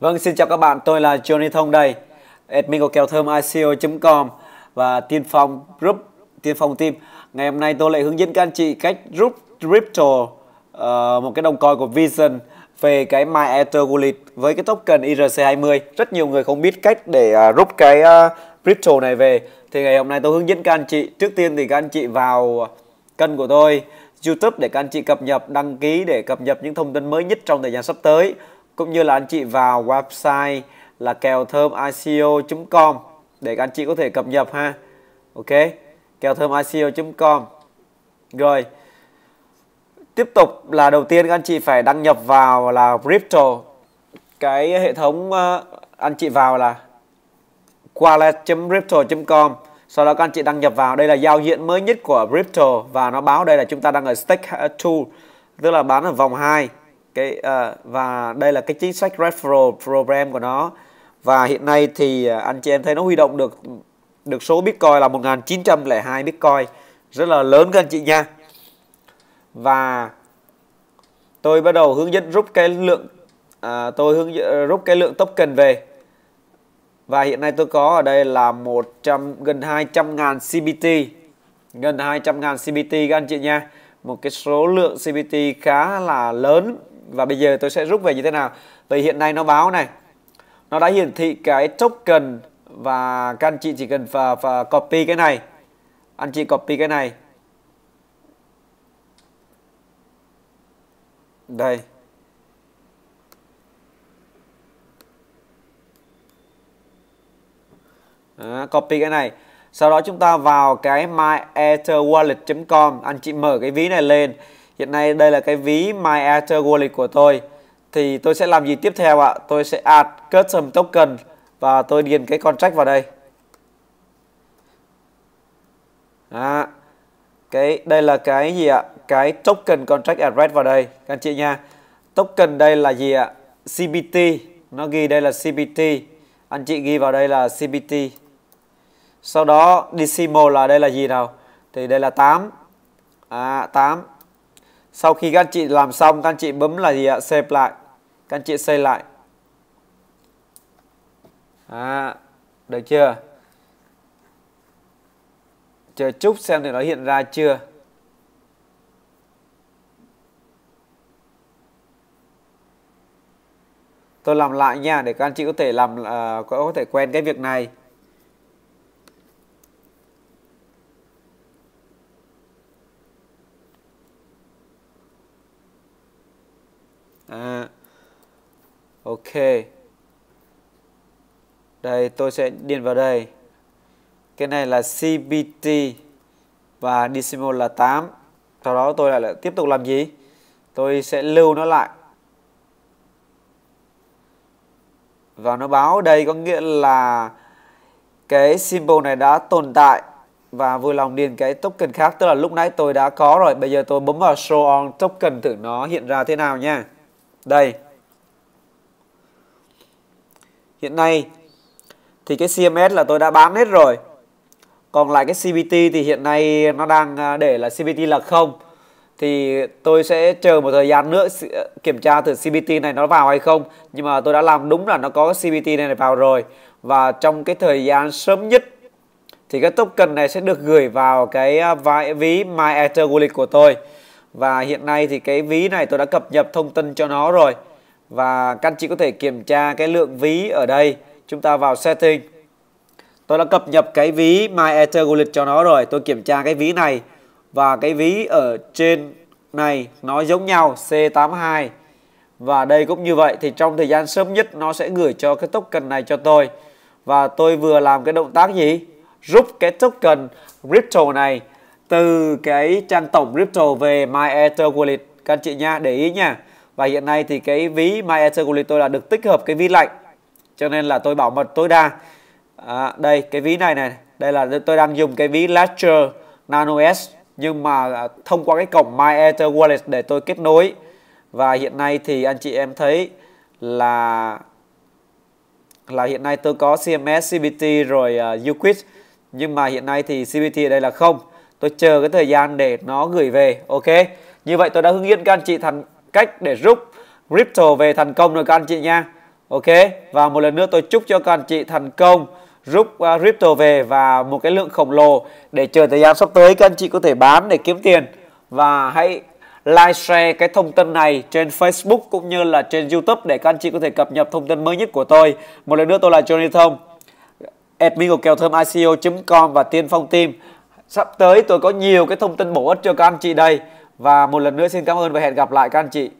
Vâng, xin chào các bạn, tôi là Johnny Thông đây, admin của kèo thơm ICO.com và Tiên Phong Group, Tiên Phong Team. Ngày hôm nay tôi lại hướng dẫn các anh chị cách rút crypto, uh, một cái đồng coin của Vision về cái My ether Ethergullet với cái token IRC20. Rất nhiều người không biết cách để ờ, uh, rút cái uh, crypto này về. Thì ngày hôm nay tôi hướng dẫn các anh chị, trước tiên thì các anh chị vào kênh của tôi YouTube để các anh chị cập nhật, đăng ký để cập nhật những thông tin mới nhất trong thời gian sắp tới cũng như là anh chị vào website là kèo thơm ico.com để các anh chị có thể cập nhật ha. Ok, kèo thơm ico.com. Rồi. Tiếp tục là đầu tiên các anh chị phải đăng nhập vào là crypto. Cái hệ thống ờ, anh chị vào là wallet.crypto.com sau đó các anh chị đăng nhập vào đây là giao diện mới nhất của crypto và nó báo đây là chúng ta đang ở stake 2 tức là bán ở vòng 2 cái uh, và đây là cái chính sách referral program của nó và hiện nay thì ờ, anh chị em thấy nó huy động được được số Bitcoin là 1902 Bitcoin rất là lớn các anh chị nha và tôi bắt đầu hướng dẫn rút cái lượng à, tôi hướng dẫn rút cái lượng token về và hiện nay tôi có ở đây là 100 gần 200 ngàn CBT gần 200 ngàn CBT các anh chị nha một cái số lượng CBT khá là lớn và bây giờ tôi sẽ rút về như thế nào vậy hiện nay nó báo này nó đã hiển thị cái token và các anh chị chỉ cần và, và copy cái này anh chị copy cái này đây à, copy cái này sau đó chúng ta vào cái myetherwallet.com anh chị mở cái ví này lên hiện nay đây là cái ví myetherwallet của tôi thì tôi sẽ làm gì tiếp theo ạ tôi sẽ add custom token và tôi điền cái contract vào đây à, cái đây là cái gì ạ cái token contract address vào đây các anh chị nha token đây là gì ạ CBT nó ghi đây là CBT anh chị ghi vào đây là CBT sau đó decimal là đây là gì nào thì đây là 8 à, 8 sau khi các anh chị làm xong các anh chị bấm là gì ạ save lại các anh chị xây lại à, được chưa chờ chút xem thì nó hiện ra chưa tôi làm lại nha để các anh chị có thể làm uh, có thể quen cái việc này à, ok đây tôi sẽ điền vào đây cái này là CBT và decimal là 8 sau đó tôi lại, lại tiếp tục làm gì tôi sẽ lưu nó lại và nó báo đây có nghĩa là cái symbol này đã tồn tại và vui lòng điền cái token khác tức là lúc nãy tôi đã có rồi bây giờ tôi bấm vào show on token thử nó hiện ra thế nào nha đây. Hiện nay thì cái CMS là tôi đã bán hết rồi. Còn lại cái CBT thì hiện nay nó đang à, để là CBT là không. Thì tôi sẽ chờ một thời gian nữa à, kiểm tra thử CBT này nó vào hay không. Nhưng mà tôi đã làm đúng là nó có CBT này, này vào rồi. Và trong cái thời gian sớm nhất thì cái token này sẽ được gửi vào cái à, ví My Ether Wallet của tôi và hiện nay thì cái ví này tôi đã cập nhật thông tin cho nó rồi và các anh chị có thể kiểm tra cái lượng ví ở đây chúng ta vào setting tôi đã cập nhật cái ví my ether wallet cho nó rồi tôi kiểm tra cái ví này và cái ví ở trên này nó giống nhau C82 và đây cũng như vậy thì trong thời gian sớm nhất nó sẽ gửi cho cái token này cho tôi và tôi vừa làm cái động tác gì rút cái token crypto này từ cái trang tổng crypto về My Ether Wallet các anh chị nha để ý nha và hiện nay thì cái ví My Ether Wallet tôi là được tích hợp cái ví lạnh cho nên là tôi bảo mật tối đa à, đây cái ví này này đây là tôi đang dùng cái ví Ledger Nano S nhưng mà à, thông qua cái cổng My Ether Wallet để tôi kết nối và hiện nay thì anh chị em thấy là là hiện nay tôi có CMS, CBT rồi uh, Uquid nhưng mà hiện nay thì CBT ở đây là không tôi chờ cái thời gian để nó gửi về ok như vậy tôi đã hướng dẫn các anh chị thành cách để rút crypto về thành công rồi các anh chị nha ok và một lần nữa tôi chúc cho các anh chị thành công à, rút crypto về và một cái lượng khổng lồ để chờ thời gian sắp tới các anh chị có thể bán để kiếm tiền và hãy like share cái thông tin này trên Facebook cũng như là trên YouTube để các anh chị có thể cập nhật thông tin mới nhất của tôi. Một lần nữa tôi là Johnny Thông, admin của kèo thơm ICO.com và Tiên Phong Team sắp tới tôi có nhiều cái thông tin bổ ích cho các anh chị đây và một lần nữa xin cảm ơn và hẹn gặp lại các anh chị